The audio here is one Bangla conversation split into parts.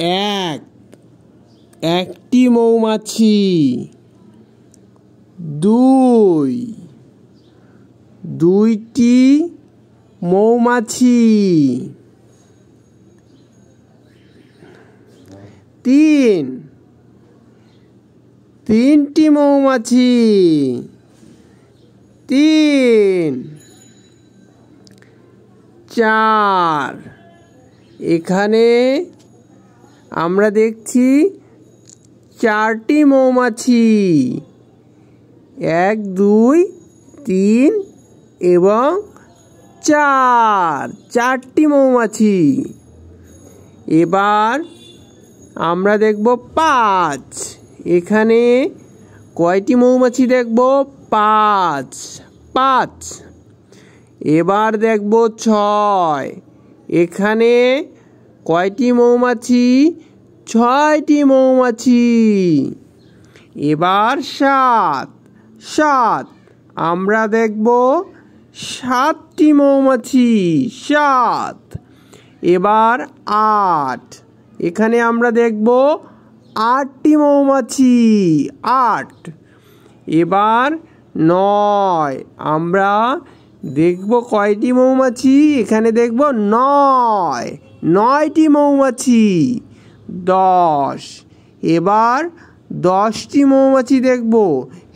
এক একটি মৌমাছি দুই দুইটি মৌমাছি তিন তিনটি মৌমাছি তিন চার এখানে আমরা দেখছি চারটি মৌমাছি এক দুই তিন এবং চার চারটি মৌমাছি এবার আমরা দেখব পাঁচ এখানে কয়টি মৌমাছি দেখব পাঁচ পাঁচ এবার দেখব ছয় এখানে কয়টি মৌমাছি ছয়টি মৌমাছি এবার সাত সাত আমরা দেখব সাতটি মৌমাছি সাত এবার আট এখানে আমরা দেখব আটটি মৌমাছি আট এবার নয় আমরা দেখব কয়টি মৌমাছি এখানে দেখব নয় নয়টি মৌমাছি দশ এবার দশটি মৌমাছি দেখব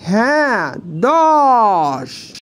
হ্যাঁ দশ